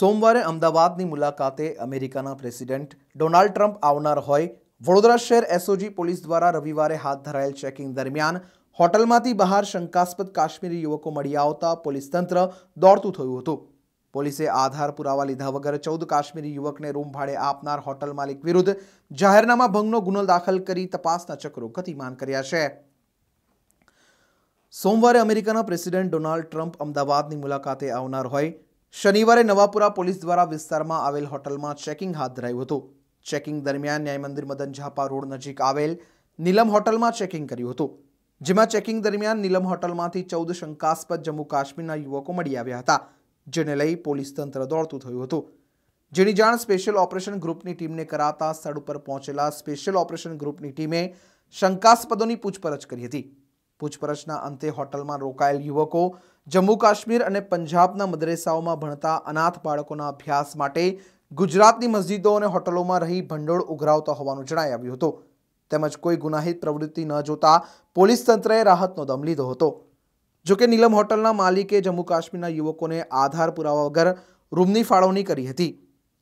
સોમવારે અમદાવાદની મુલાકાતે અમેરિકાના પ્રેસિડેન્ટ ડોનાલ્ડ ટ્રમ્પ આવનાર હોય વડોદરા શહેર એસઓજી પોલીસ દ્વારા રવિવારે હાથ ધરાયેલ ચેકિંગ દરમિયાન હોટલમાંથી બહાર શંકાસ્પદ કાશ્મીરી યુવકો મળી આવતા પોલીસ તંત્ર દોડતું થયું હતું પોલીસે આધાર પુરાવા લીધા વગર ચૌદ કાશ્મીરી યુવકને રૂમ ભાડે આપનાર હોટલ માલિક વિરુદ્ધ જાહેરનામા ભંગનો ગુનો દાખલ કરી તપાસના ચક્રો ગતિમાન કર્યા છે સોમવારે અમેરિકાના પ્રેસિડેન્ટ ડોનાલ્ડ ટ્રમ્પ અમદાવાદની મુલાકાતે આવનાર હોય શનિવારે નવાપુરા પોલીસ દ્વારા વિસ્તારમાં આવેલ હોટલમાં ચેકિંગ હાથ ધરાયું હતું ચેકિંગ દરમિયાન ન્યાય મંદિર મદન ઝાપા રોડ નજીક આવેલ નીલમ હોટલમાં ચેકિંગ કર્યું હતું જેમાં ચેકિંગ દરમિયાન નીલમ હોટલમાંથી ચૌદ શંકાસ્પદ જમ્મુ કાશ્મીરના યુવકો મળી આવ્યા હતા જેને લઈ પોલીસ તંત્ર દોડતું થયું હતું જેની જાણ સ્પેશિયલ ઓપરેશન ગ્રુપની ટીમને કરાતા સ્થળ ઉપર પહોંચેલા સ્પેશિયલ ઓપરેશન ગ્રુપની ટીમે શંકાસ્પદોની પૂછપરછ કરી હતી પૂછપરછના અંતે હોટલમાં રોકાયેલ યુવકો જમ્મુ કાશ્મીર અને પંજાબના મદરેસાઓમાં ભણતા અનાથ બાળકોના અભ્યાસ માટે ગુજરાતની મસ્જિદો અને હોટલોમાં રહી ભંડોળ ઉઘરાવતા હોવાનું જણાઈ આવ્યું હતું તેમજ કોઈ ગુનાહિત પ્રવૃત્તિ ન જોતા પોલીસ તંત્રએ રાહતનો દમ લીધો હતો જોકે નીલમ હોટલના માલિકે જમ્મુ કાશ્મીરના યુવકોને આધાર પુરાવા વગર રૂમની ફાળવણી કરી હતી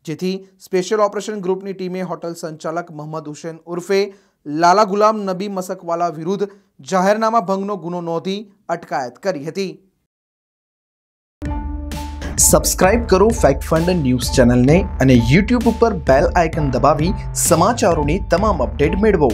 જેથી સ્પેશિયલ ઓપરેશન ગ્રુપની ટીમે હોટલ સંચાલક મોહમ્મદ હુસેન ઉર્ફે લાલા ગુલામ નબી મસકવાલા વિરુદ્ધ જાહેરનામા ભંગનો ગુનો નોંધી અટકાયત કરી હતી સબસ્ક્રાઇબ કરો ફેક્ટ ફંડ ન્યૂઝ ચેનલને અને યુટ્યુબ ઉપર બેલ આઇકન દબાવી સમાચારોની તમામ અપડેટ મેળવો